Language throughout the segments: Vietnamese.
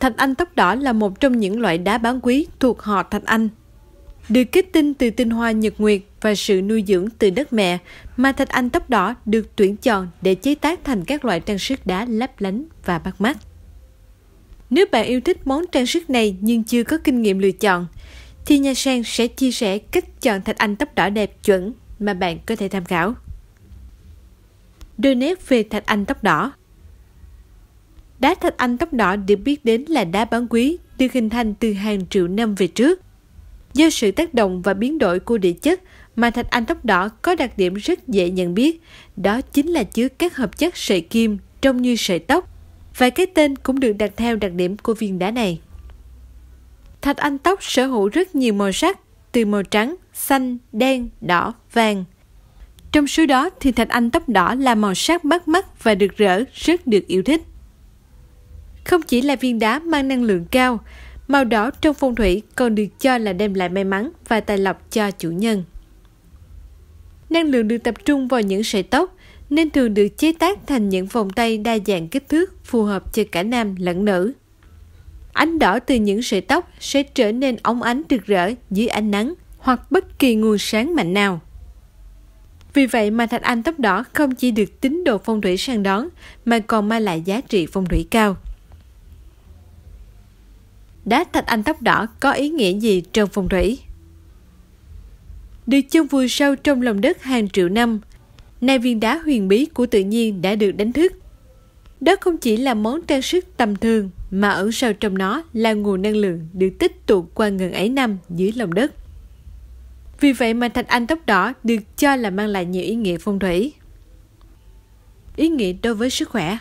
Thạch Anh tóc đỏ là một trong những loại đá bán quý thuộc họ Thạch Anh. Được kết tinh từ tinh hoa nhật nguyệt và sự nuôi dưỡng từ đất mẹ, mà Thạch Anh tóc đỏ được tuyển chọn để chế tác thành các loại trang sức đá lấp lánh và bắt mắt. Nếu bạn yêu thích món trang sức này nhưng chưa có kinh nghiệm lựa chọn, thì Nha Sang sẽ chia sẻ cách chọn thạch anh tóc đỏ đẹp chuẩn mà bạn có thể tham khảo. Đôi nét về thạch anh tóc đỏ Đá thạch anh tóc đỏ được biết đến là đá bán quý, được hình thành từ hàng triệu năm về trước. Do sự tác động và biến đổi của địa chất mà thạch anh tóc đỏ có đặc điểm rất dễ nhận biết, đó chính là chứa các hợp chất sợi kim trông như sợi tóc. Và cái tên cũng được đặt theo đặc điểm của viên đá này. Thạch anh tóc sở hữu rất nhiều màu sắc, từ màu trắng, xanh, đen, đỏ, vàng. Trong số đó thì thạch anh tóc đỏ là màu sắc bắt mắt và được rỡ rất được yêu thích. Không chỉ là viên đá mang năng lượng cao, màu đỏ trong phong thủy còn được cho là đem lại may mắn và tài lộc cho chủ nhân. Năng lượng được tập trung vào những sợi tóc, nên thường được chế tác thành những vòng tay đa dạng kích thước phù hợp cho cả nam lẫn nữ. Ánh đỏ từ những sợi tóc sẽ trở nên óng ánh rực rỡ dưới ánh nắng hoặc bất kỳ nguồn sáng mạnh nào. Vì vậy mà thạch anh tóc đỏ không chỉ được tín đồ phong thủy săn đón mà còn mang lại giá trị phong thủy cao đá thạch anh tóc đỏ có ý nghĩa gì trong phong thủy? Được chôn vùi sâu trong lòng đất hàng triệu năm, nay viên đá huyền bí của tự nhiên đã được đánh thức. Đó không chỉ là món trang sức tầm thường mà ẩn sâu trong nó là nguồn năng lượng được tích tụ qua ngần ấy năm dưới lòng đất. Vì vậy mà thạch anh tóc đỏ được cho là mang lại nhiều ý nghĩa phong thủy. Ý nghĩa đối với sức khỏe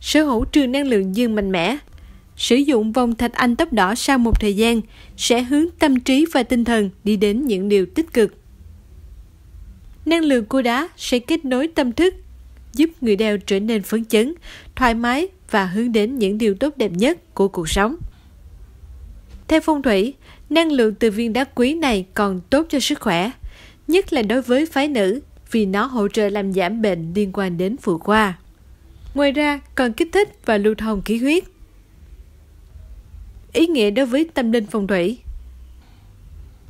Sở hữu trường năng lượng dương mạnh mẽ Sử dụng vòng thạch anh tóc đỏ sau một thời gian sẽ hướng tâm trí và tinh thần đi đến những điều tích cực. Năng lượng của đá sẽ kết nối tâm thức, giúp người đeo trở nên phấn chấn, thoải mái và hướng đến những điều tốt đẹp nhất của cuộc sống. Theo phong thủy, năng lượng từ viên đá quý này còn tốt cho sức khỏe, nhất là đối với phái nữ vì nó hỗ trợ làm giảm bệnh liên quan đến phụ khoa. Ngoài ra, còn kích thích và lưu thông khí huyết ý nghĩa đối với tâm linh phong thủy.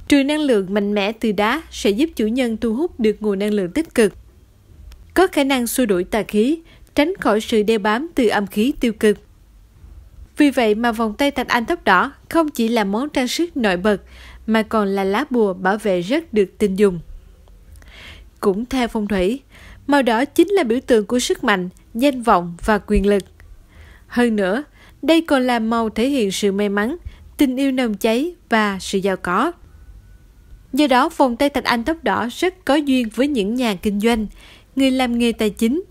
Trừ năng lượng mạnh mẽ từ đá sẽ giúp chủ nhân thu hút được nguồn năng lượng tích cực, có khả năng xua đuổi tà khí, tránh khỏi sự đeo bám từ âm khí tiêu cực. Vì vậy mà vòng tay thạch anh tóc đỏ không chỉ là món trang sức nổi bật mà còn là lá bùa bảo vệ rất được tin dùng. Cũng theo phong thủy, màu đỏ chính là biểu tượng của sức mạnh, danh vọng và quyền lực. Hơn nữa, đây còn là màu thể hiện sự may mắn, tình yêu nồng cháy và sự giàu có. Do đó, vòng tay Thạch Anh tóc đỏ rất có duyên với những nhà kinh doanh, người làm nghề tài chính,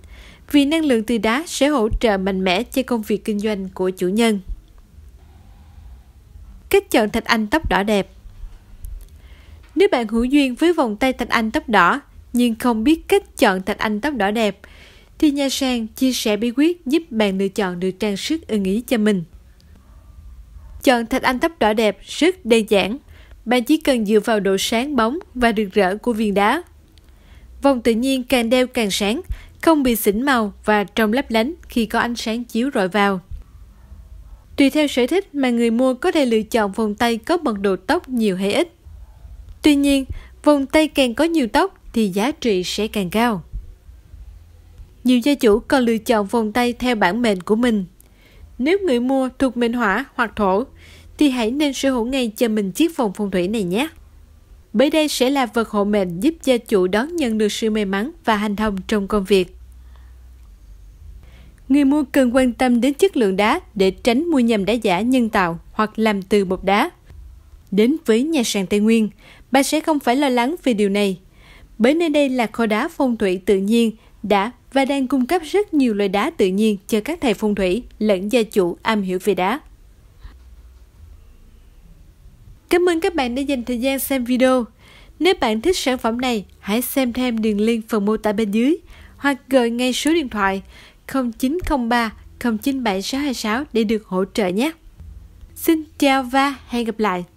vì năng lượng từ đá sẽ hỗ trợ mạnh mẽ cho công việc kinh doanh của chủ nhân. Cách chọn Thạch Anh tóc đỏ đẹp Nếu bạn hữu duyên với vòng tay Thạch Anh tóc đỏ, nhưng không biết cách chọn Thạch Anh tóc đỏ đẹp, thì Nha Sang chia sẻ bí quyết giúp bạn lựa chọn được trang sức ưng ý cho mình. Chọn thạch anh tóc đỏ đẹp rất đơn giản. Bạn chỉ cần dựa vào độ sáng bóng và rực rỡ của viên đá. Vòng tự nhiên càng đeo càng sáng, không bị xỉn màu và trông lấp lánh khi có ánh sáng chiếu rọi vào. Tùy theo sở thích mà người mua có thể lựa chọn vòng tay có mật độ tóc nhiều hay ít. Tuy nhiên, vòng tay càng có nhiều tóc thì giá trị sẽ càng cao nhiều gia chủ còn lựa chọn vòng tay theo bản mệnh của mình. Nếu người mua thuộc mệnh hỏa hoặc thổ, thì hãy nên sở hữu ngay cho mình chiếc vòng phong thủy này nhé. Bởi đây sẽ là vật hộ mệnh giúp gia chủ đón nhận được sự may mắn và hành thông trong công việc. Người mua cần quan tâm đến chất lượng đá để tránh mua nhầm đá giả nhân tạo hoặc làm từ bột đá. Đến với nhà sàn Tây Nguyên, bạn sẽ không phải lo lắng về điều này, bởi nơi đây là kho đá phong thủy tự nhiên đã và đang cung cấp rất nhiều loại đá tự nhiên cho các thầy phong thủy lẫn gia chủ am hiểu về đá. Cảm ơn các bạn đã dành thời gian xem video. Nếu bạn thích sản phẩm này, hãy xem thêm đường link phần mô tả bên dưới hoặc gọi ngay số điện thoại 0903 097626 để được hỗ trợ nhé. Xin chào và hẹn gặp lại!